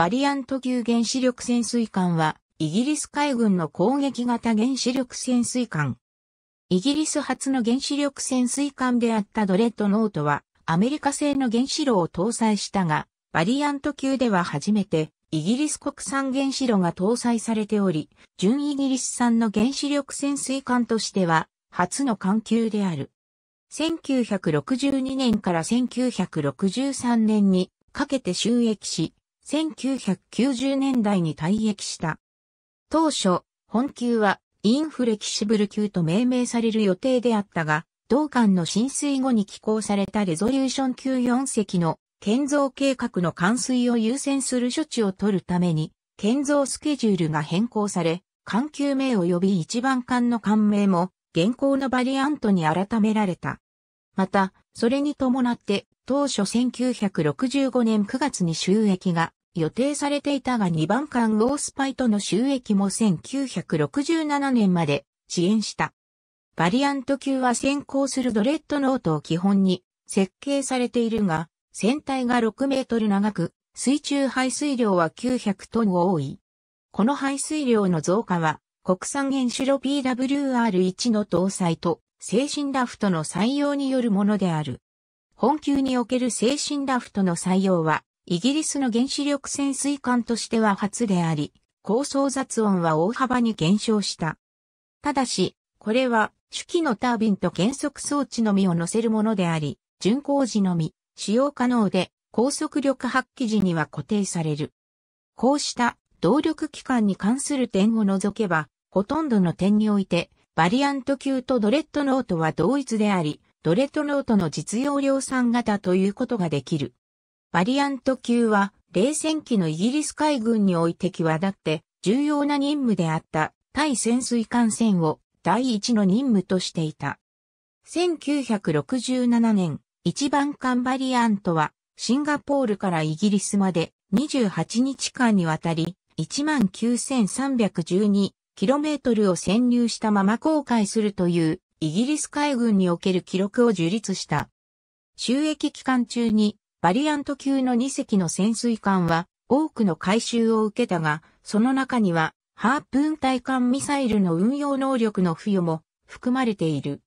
バリアント級原子力潜水艦は、イギリス海軍の攻撃型原子力潜水艦。イギリス初の原子力潜水艦であったドレッドノートは、アメリカ製の原子炉を搭載したが、バリアント級では初めて、イギリス国産原子炉が搭載されており、準イギリス産の原子力潜水艦としては、初の艦級である。1962年から1963年にかけて収益し、1990年代に退役した。当初、本級はインフレキシブル級と命名される予定であったが、同艦の浸水後に寄港されたレゾリューション級4隻の建造計画の完遂を優先する処置を取るために、建造スケジュールが変更され、艦級名及び一番艦の艦名も現行のバリアントに改められた。また、それに伴って当初1965年9月に収益が予定されていたが2番間オースパイとの収益も1967年まで遅延した。バリアント級は先行するドレッドノートを基本に設計されているが、船体が6メートル長く、水中排水量は900トン多い。この排水量の増加は、国産原子炉 PWR1 の搭載と、精神ラフトの採用によるものである。本級における精神ラフトの採用は、イギリスの原子力潜水艦としては初であり、高層雑音は大幅に減少した。ただし、これは、主機のタービンと減速装置のみを乗せるものであり、巡航時のみ、使用可能で、高速力発揮時には固定される。こうした動力機関に関する点を除けば、ほとんどの点において、バリアント級とドレッドノートは同一であり、ドレッドノートの実用量産型ということができる。バリアント級は、冷戦期のイギリス海軍において際立って重要な任務であった対潜水艦船を第一の任務としていた。1967年、一番艦バリアントはシンガポールからイギリスまで28日間にわたり 19,312km を潜入したまま航海するというイギリス海軍における記録を樹立した。収益期間中にバリアント級の2隻の潜水艦は多くの回収を受けたが、その中にはハープーン対艦ミサイルの運用能力の付与も含まれている。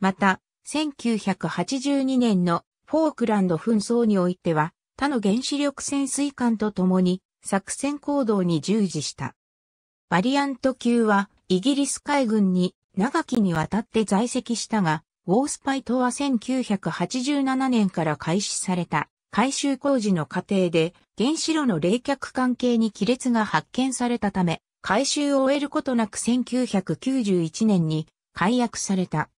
また、1982年のフォークランド紛争においては、他の原子力潜水艦と共に作戦行動に従事した。バリアント級はイギリス海軍に長きにわたって在籍したが、ウォースパイ島は1987年から開始された改修工事の過程で原子炉の冷却関係に亀裂が発見されたため、改修を終えることなく1991年に解約された。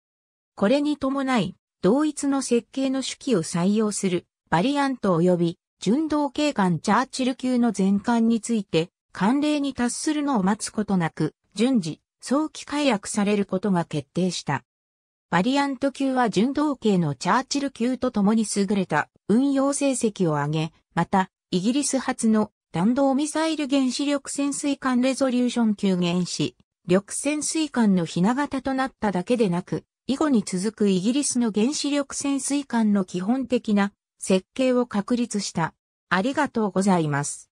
これに伴い、同一の設計の手記を採用するバリアント及び純道警官チャーチル級の全艦について、慣例に達するのを待つことなく、順次、早期解約されることが決定した。バリアント級は純同型のチャーチル級と共に優れた運用成績を上げ、また、イギリス発の弾道ミサイル原子力潜水艦レゾリューション級原子力潜水艦のひな型となっただけでなく、以後に続くイギリスの原子力潜水艦の基本的な設計を確立した。ありがとうございます。